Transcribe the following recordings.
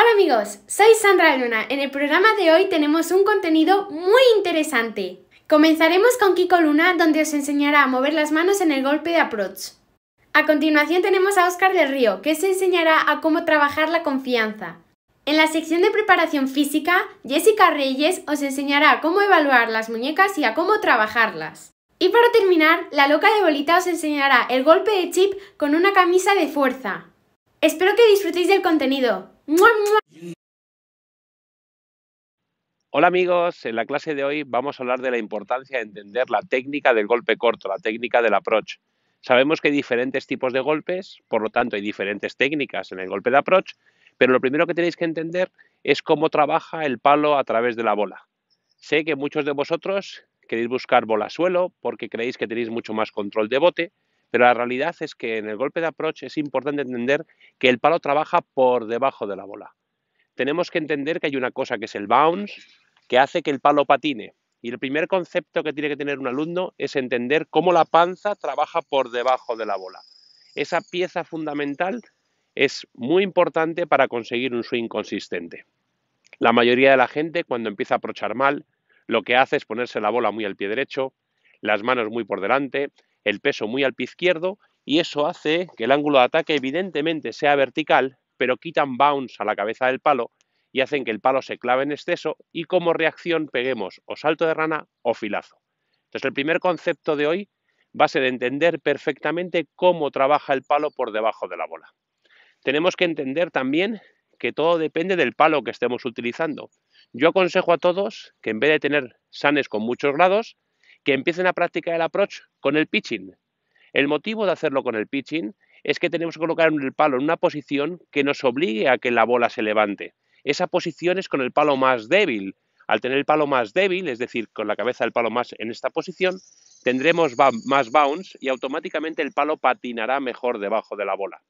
Hola amigos, soy Sandra Luna. En el programa de hoy tenemos un contenido muy interesante. Comenzaremos con Kiko Luna, donde os enseñará a mover las manos en el golpe de approach. A continuación tenemos a Oscar del Río, que os enseñará a cómo trabajar la confianza. En la sección de preparación física, Jessica Reyes os enseñará cómo evaluar las muñecas y a cómo trabajarlas. Y para terminar, la loca de bolita os enseñará el golpe de chip con una camisa de fuerza. Espero que disfrutéis del contenido. Hola amigos, en la clase de hoy vamos a hablar de la importancia de entender la técnica del golpe corto, la técnica del approach. Sabemos que hay diferentes tipos de golpes, por lo tanto hay diferentes técnicas en el golpe de approach, pero lo primero que tenéis que entender es cómo trabaja el palo a través de la bola. Sé que muchos de vosotros queréis buscar bola suelo porque creéis que tenéis mucho más control de bote, pero la realidad es que en el golpe de approach es importante entender que el palo trabaja por debajo de la bola. Tenemos que entender que hay una cosa que es el bounce, que hace que el palo patine. Y el primer concepto que tiene que tener un alumno es entender cómo la panza trabaja por debajo de la bola. Esa pieza fundamental es muy importante para conseguir un swing consistente. La mayoría de la gente cuando empieza a aprochar mal, lo que hace es ponerse la bola muy al pie derecho, las manos muy por delante, el peso muy al pie izquierdo y eso hace que el ángulo de ataque evidentemente sea vertical, pero quitan bounce a la cabeza del palo y hacen que el palo se clave en exceso y como reacción peguemos o salto de rana o filazo. Entonces el primer concepto de hoy va a ser entender perfectamente cómo trabaja el palo por debajo de la bola. Tenemos que entender también que todo depende del palo que estemos utilizando. Yo aconsejo a todos que en vez de tener sanes con muchos grados, que empiecen a practicar el approach con el pitching. El motivo de hacerlo con el pitching es que tenemos que colocar el palo en una posición que nos obligue a que la bola se levante. Esa posición es con el palo más débil. Al tener el palo más débil, es decir, con la cabeza del palo más en esta posición, tendremos más bounce y automáticamente el palo patinará mejor debajo de la bola.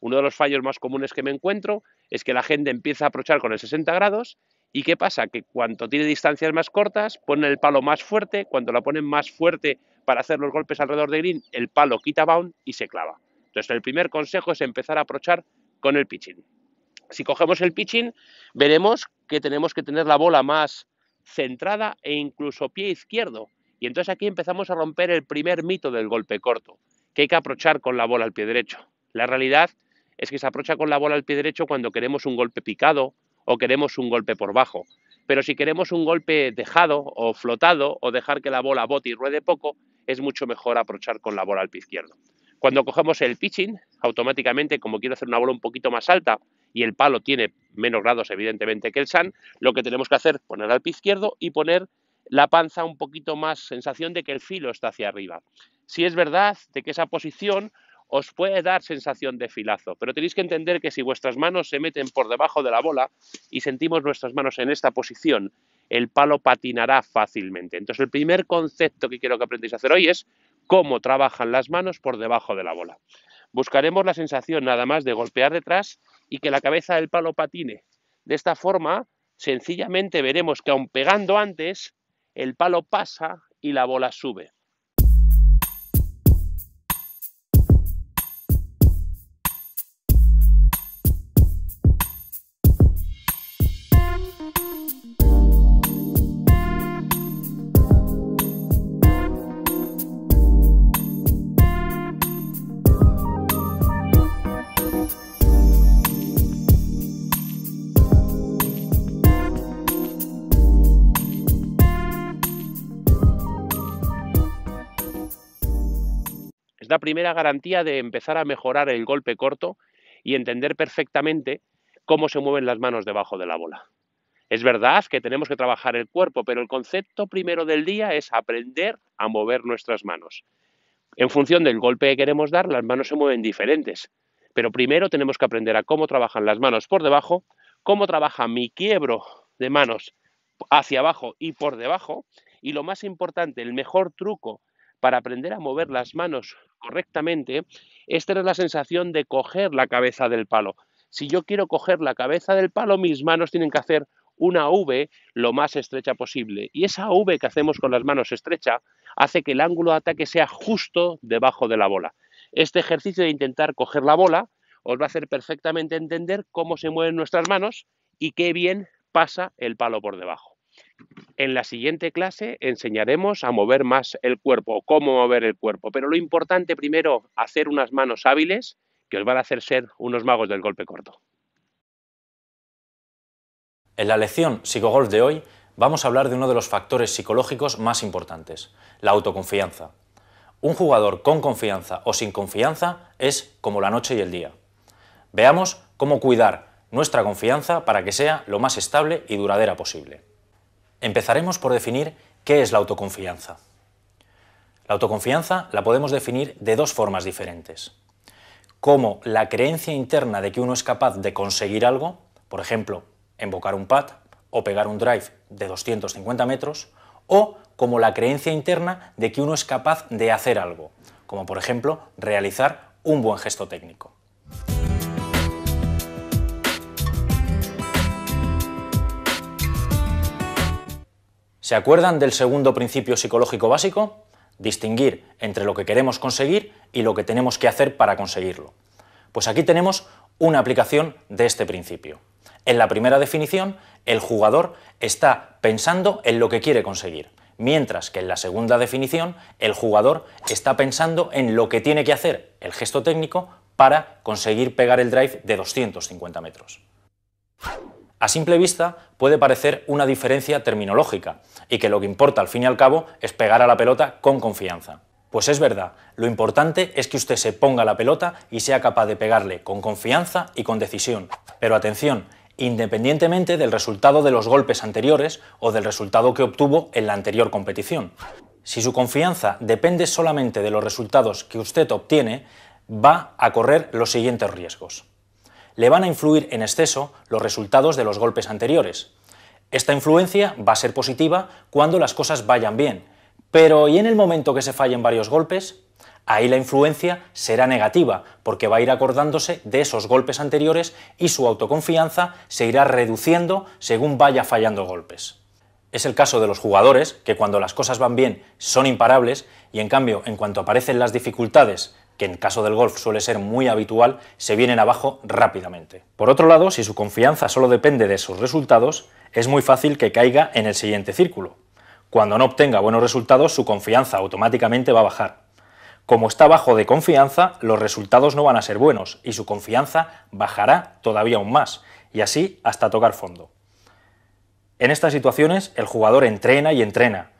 Uno de los fallos más comunes que me encuentro es que la gente empieza a aprochar con el 60 grados ¿Y qué pasa? Que cuanto tiene distancias más cortas, pone el palo más fuerte, cuando la ponen más fuerte para hacer los golpes alrededor de green, el palo quita bound y se clava. Entonces el primer consejo es empezar a aprochar con el pitching. Si cogemos el pitching, veremos que tenemos que tener la bola más centrada e incluso pie izquierdo. Y entonces aquí empezamos a romper el primer mito del golpe corto, que hay que aprochar con la bola al pie derecho. La realidad es que se aprocha con la bola al pie derecho cuando queremos un golpe picado, o queremos un golpe por bajo. Pero si queremos un golpe dejado o flotado o dejar que la bola bote y ruede poco, es mucho mejor aprochar con la bola al pie izquierdo. Cuando cogemos el pitching, automáticamente, como quiero hacer una bola un poquito más alta y el palo tiene menos grados, evidentemente, que el sand, lo que tenemos que hacer es poner al pie izquierdo y poner la panza un poquito más, sensación de que el filo está hacia arriba. Si es verdad de que esa posición os puede dar sensación de filazo, pero tenéis que entender que si vuestras manos se meten por debajo de la bola y sentimos nuestras manos en esta posición, el palo patinará fácilmente. Entonces el primer concepto que quiero que aprendáis a hacer hoy es cómo trabajan las manos por debajo de la bola. Buscaremos la sensación nada más de golpear detrás y que la cabeza del palo patine. De esta forma, sencillamente veremos que aun pegando antes, el palo pasa y la bola sube. la primera garantía de empezar a mejorar el golpe corto y entender perfectamente cómo se mueven las manos debajo de la bola. Es verdad que tenemos que trabajar el cuerpo, pero el concepto primero del día es aprender a mover nuestras manos. En función del golpe que queremos dar, las manos se mueven diferentes, pero primero tenemos que aprender a cómo trabajan las manos por debajo, cómo trabaja mi quiebro de manos hacia abajo y por debajo, y lo más importante, el mejor truco para aprender a mover las manos correctamente, esta es la sensación de coger la cabeza del palo. Si yo quiero coger la cabeza del palo, mis manos tienen que hacer una V lo más estrecha posible. Y esa V que hacemos con las manos estrecha hace que el ángulo de ataque sea justo debajo de la bola. Este ejercicio de intentar coger la bola os va a hacer perfectamente entender cómo se mueven nuestras manos y qué bien pasa el palo por debajo. En la siguiente clase enseñaremos a mover más el cuerpo, cómo mover el cuerpo, pero lo importante primero, hacer unas manos hábiles que os van a hacer ser unos magos del golpe corto. En la lección Psicogolf de hoy vamos a hablar de uno de los factores psicológicos más importantes, la autoconfianza. Un jugador con confianza o sin confianza es como la noche y el día. Veamos cómo cuidar nuestra confianza para que sea lo más estable y duradera posible. Empezaremos por definir qué es la autoconfianza. La autoconfianza la podemos definir de dos formas diferentes. Como la creencia interna de que uno es capaz de conseguir algo, por ejemplo, embocar un pad o pegar un drive de 250 metros, o como la creencia interna de que uno es capaz de hacer algo, como por ejemplo realizar un buen gesto técnico. ¿Se acuerdan del segundo principio psicológico básico? Distinguir entre lo que queremos conseguir y lo que tenemos que hacer para conseguirlo. Pues aquí tenemos una aplicación de este principio. En la primera definición, el jugador está pensando en lo que quiere conseguir, mientras que en la segunda definición, el jugador está pensando en lo que tiene que hacer, el gesto técnico, para conseguir pegar el drive de 250 metros. A simple vista puede parecer una diferencia terminológica y que lo que importa al fin y al cabo es pegar a la pelota con confianza. Pues es verdad, lo importante es que usted se ponga la pelota y sea capaz de pegarle con confianza y con decisión. Pero atención, independientemente del resultado de los golpes anteriores o del resultado que obtuvo en la anterior competición. Si su confianza depende solamente de los resultados que usted obtiene, va a correr los siguientes riesgos le van a influir en exceso los resultados de los golpes anteriores. Esta influencia va a ser positiva cuando las cosas vayan bien, pero ¿y en el momento que se fallen varios golpes? Ahí la influencia será negativa, porque va a ir acordándose de esos golpes anteriores y su autoconfianza se irá reduciendo según vaya fallando golpes. Es el caso de los jugadores, que cuando las cosas van bien son imparables y en cambio en cuanto aparecen las dificultades que en caso del golf suele ser muy habitual, se vienen abajo rápidamente. Por otro lado, si su confianza solo depende de sus resultados, es muy fácil que caiga en el siguiente círculo. Cuando no obtenga buenos resultados, su confianza automáticamente va a bajar. Como está bajo de confianza, los resultados no van a ser buenos y su confianza bajará todavía aún más, y así hasta tocar fondo. En estas situaciones, el jugador entrena y entrena,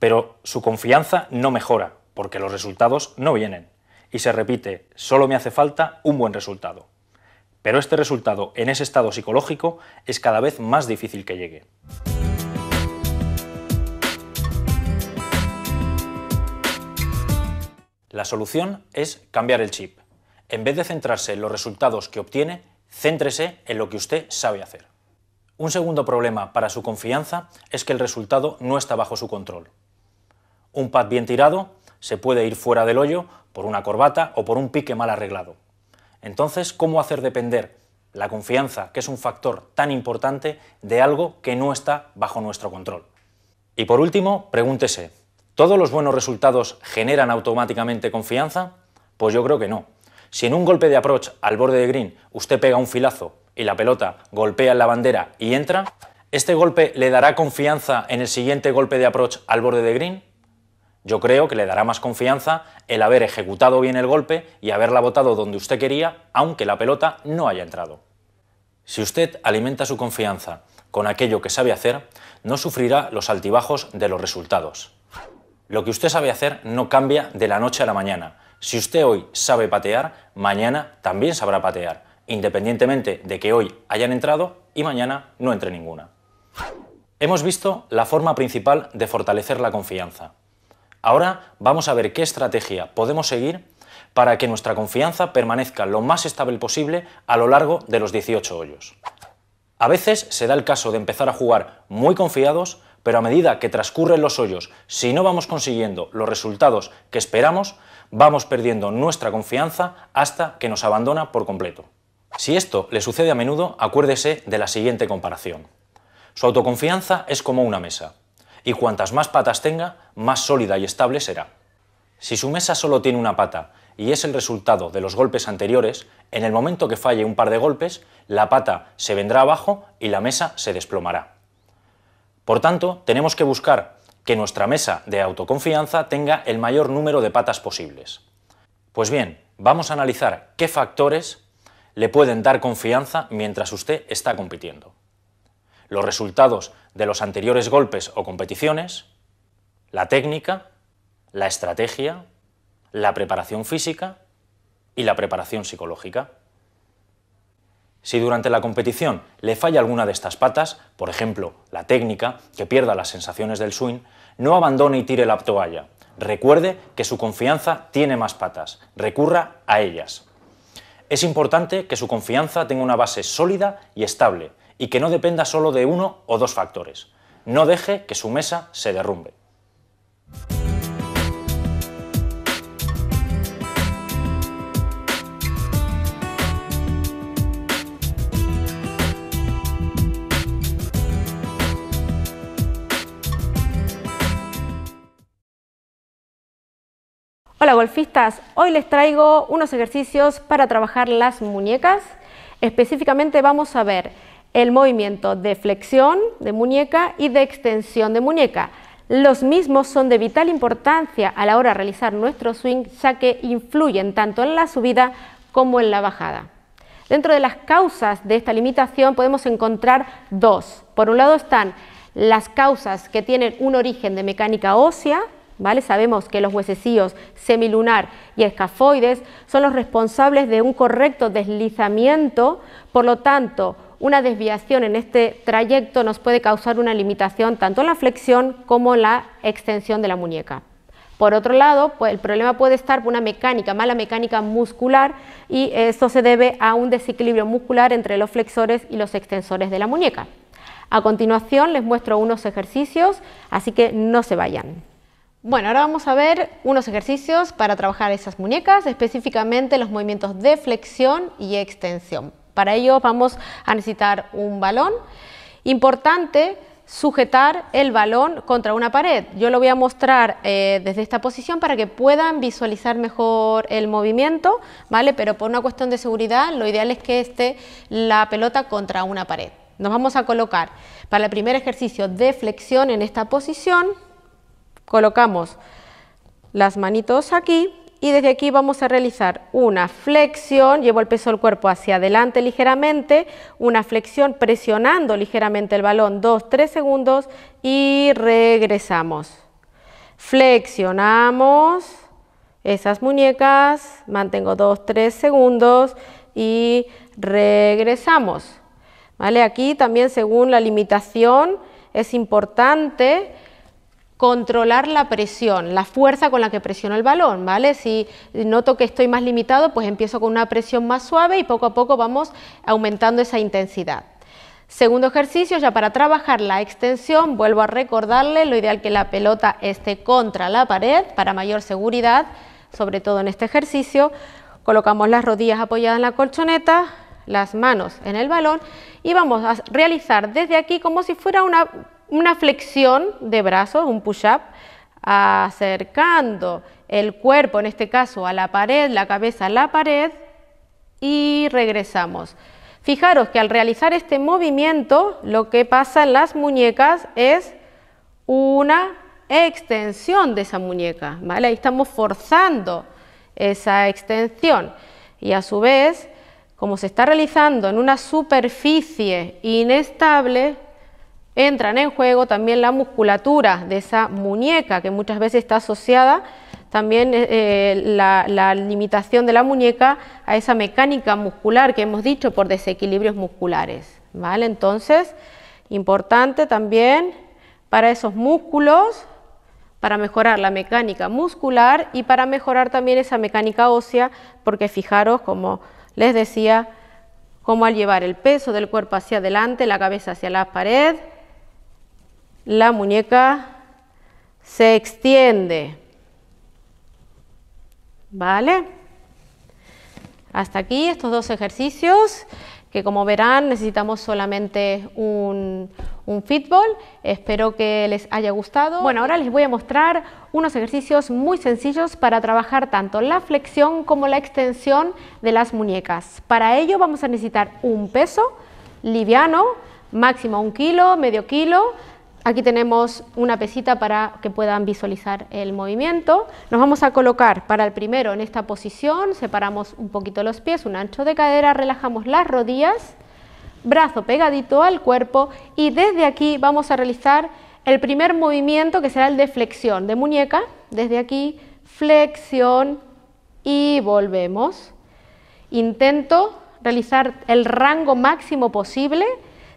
pero su confianza no mejora, porque los resultados no vienen y se repite, solo me hace falta un buen resultado. Pero este resultado en ese estado psicológico es cada vez más difícil que llegue. La solución es cambiar el chip. En vez de centrarse en los resultados que obtiene, céntrese en lo que usted sabe hacer. Un segundo problema para su confianza es que el resultado no está bajo su control. Un pad bien tirado se puede ir fuera del hoyo por una corbata o por un pique mal arreglado. Entonces, ¿cómo hacer depender la confianza, que es un factor tan importante, de algo que no está bajo nuestro control? Y por último, pregúntese, ¿todos los buenos resultados generan automáticamente confianza? Pues yo creo que no. Si en un golpe de approach al borde de green usted pega un filazo y la pelota golpea en la bandera y entra, ¿este golpe le dará confianza en el siguiente golpe de approach al borde de green? Yo creo que le dará más confianza el haber ejecutado bien el golpe y haberla botado donde usted quería, aunque la pelota no haya entrado. Si usted alimenta su confianza con aquello que sabe hacer, no sufrirá los altibajos de los resultados. Lo que usted sabe hacer no cambia de la noche a la mañana. Si usted hoy sabe patear, mañana también sabrá patear, independientemente de que hoy hayan entrado y mañana no entre ninguna. Hemos visto la forma principal de fortalecer la confianza. Ahora vamos a ver qué estrategia podemos seguir para que nuestra confianza permanezca lo más estable posible a lo largo de los 18 hoyos. A veces se da el caso de empezar a jugar muy confiados, pero a medida que transcurren los hoyos, si no vamos consiguiendo los resultados que esperamos, vamos perdiendo nuestra confianza hasta que nos abandona por completo. Si esto le sucede a menudo, acuérdese de la siguiente comparación. Su autoconfianza es como una mesa y cuantas más patas tenga, más sólida y estable será. Si su mesa solo tiene una pata y es el resultado de los golpes anteriores, en el momento que falle un par de golpes, la pata se vendrá abajo y la mesa se desplomará. Por tanto, tenemos que buscar que nuestra mesa de autoconfianza tenga el mayor número de patas posibles. Pues bien, vamos a analizar qué factores le pueden dar confianza mientras usted está compitiendo los resultados de los anteriores golpes o competiciones, la técnica, la estrategia, la preparación física y la preparación psicológica. Si durante la competición le falla alguna de estas patas, por ejemplo, la técnica, que pierda las sensaciones del swing, no abandone y tire la toalla. Recuerde que su confianza tiene más patas, recurra a ellas. Es importante que su confianza tenga una base sólida y estable, y que no dependa solo de uno o dos factores. No deje que su mesa se derrumbe. Hola golfistas, hoy les traigo unos ejercicios para trabajar las muñecas. Específicamente vamos a ver el movimiento de flexión de muñeca y de extensión de muñeca. Los mismos son de vital importancia a la hora de realizar nuestro swing ya que influyen tanto en la subida como en la bajada. Dentro de las causas de esta limitación podemos encontrar dos. Por un lado están las causas que tienen un origen de mecánica ósea, ¿vale? Sabemos que los huesecillos semilunar y escafoides son los responsables de un correcto deslizamiento, por lo tanto, una desviación en este trayecto nos puede causar una limitación tanto en la flexión como en la extensión de la muñeca. Por otro lado, pues, el problema puede estar por una mecánica, mala mecánica muscular, y eso se debe a un desequilibrio muscular entre los flexores y los extensores de la muñeca. A continuación les muestro unos ejercicios, así que no se vayan. Bueno, ahora vamos a ver unos ejercicios para trabajar esas muñecas, específicamente los movimientos de flexión y extensión. Para ello vamos a necesitar un balón. Importante sujetar el balón contra una pared. Yo lo voy a mostrar eh, desde esta posición para que puedan visualizar mejor el movimiento, ¿vale? Pero por una cuestión de seguridad, lo ideal es que esté la pelota contra una pared. Nos vamos a colocar para el primer ejercicio de flexión en esta posición. Colocamos las manitos aquí y desde aquí vamos a realizar una flexión, llevo el peso del cuerpo hacia adelante ligeramente, una flexión presionando ligeramente el balón 2 tres segundos y regresamos. Flexionamos esas muñecas, mantengo 2-3 segundos y regresamos. ¿Vale? Aquí también según la limitación es importante controlar la presión, la fuerza con la que presiono el balón, ¿vale? Si noto que estoy más limitado, pues empiezo con una presión más suave y poco a poco vamos aumentando esa intensidad. Segundo ejercicio, ya para trabajar la extensión, vuelvo a recordarle, lo ideal que la pelota esté contra la pared para mayor seguridad, sobre todo en este ejercicio. Colocamos las rodillas apoyadas en la colchoneta, las manos en el balón y vamos a realizar desde aquí como si fuera una una flexión de brazos, un push-up, acercando el cuerpo, en este caso a la pared, la cabeza a la pared y regresamos. Fijaros que al realizar este movimiento, lo que pasa en las muñecas es una extensión de esa muñeca, Ahí estamos forzando esa extensión y a su vez, como se está realizando en una superficie inestable, Entran en juego también la musculatura de esa muñeca que muchas veces está asociada también eh, eh, la, limitación de la muñeca a esa mecánica muscular que hemos dicho por desequilibrios musculares. Entonces, importante también para esos músculos, para mejorar la mecánica muscular y para mejorar también esa mecánica ósea, porque fijaros, como les decía, cómo al llevar el peso del cuerpo hacia adelante, la cabeza hacia la pared, la muñeca se extiende. ¿Vale? Hasta aquí estos dos ejercicios que como verán necesitamos solamente un, un Espero que les haya gustado. Bueno, ahora les voy a mostrar unos ejercicios muy sencillos para trabajar tanto la flexión como la extensión de las muñecas. Para ello vamos a necesitar un peso liviano, máximo un kilo, medio kilo, Aquí tenemos una pesita para que puedan visualizar el movimiento. Nos vamos a colocar para el primero en esta posición, separamos un poquito los pies, un ancho de cadera, relajamos las rodillas, brazo pegadito al cuerpo y desde aquí vamos a realizar el primer movimiento que será el de flexión de muñeca, desde aquí flexión y volvemos. Intento realizar el rango máximo posible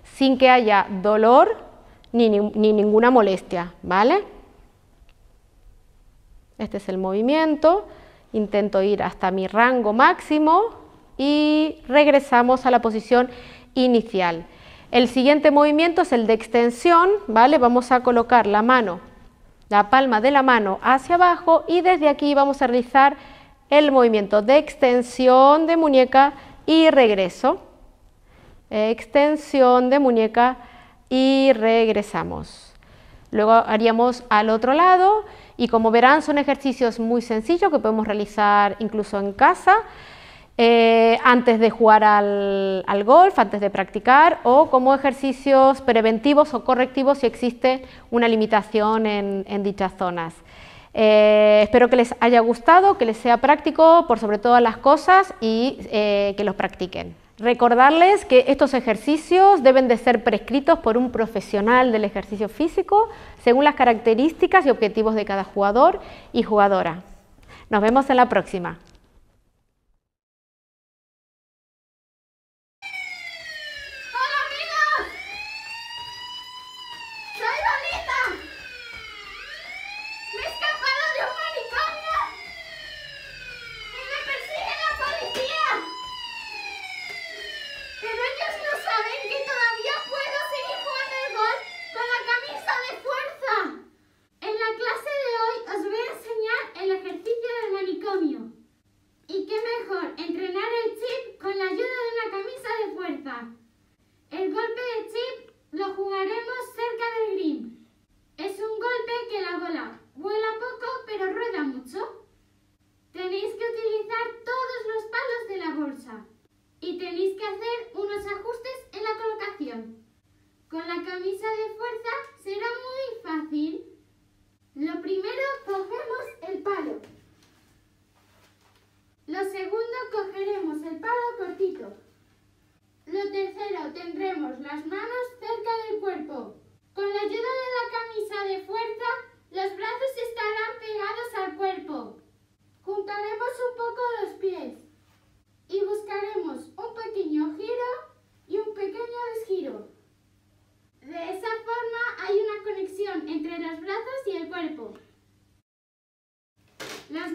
sin que haya dolor ni, ninguna molestia, ¿vale? Este es el movimiento, intento ir hasta mi rango máximo y regresamos a la posición inicial. El siguiente movimiento es el de extensión, ¿vale? Vamos a colocar la mano, la palma de la mano hacia abajo y desde aquí vamos a realizar el movimiento de extensión de muñeca y regreso. Extensión de muñeca y regresamos. Luego haríamos al otro lado y como verán son ejercicios muy sencillos que podemos realizar incluso en casa eh, antes de jugar al, golf, antes de practicar o como ejercicios preventivos o correctivos si existe una limitación en, dichas zonas. Eh, espero que les haya gustado, que les sea práctico por sobre todas las cosas y eh, que los practiquen. Recordarles que estos ejercicios deben de ser prescritos por un profesional del ejercicio físico según las características y objetivos de cada jugador y jugadora. Nos vemos en la próxima.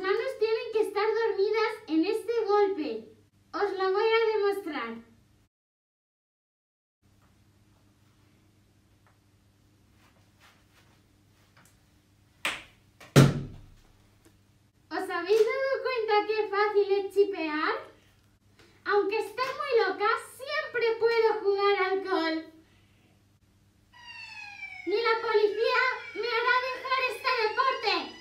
manos tienen que estar dormidas en este golpe. Os lo voy a demostrar. ¿Os habéis dado cuenta qué fácil es chipear? Aunque esté muy loca, siempre puedo jugar al Ni la policía me hará dejar este deporte.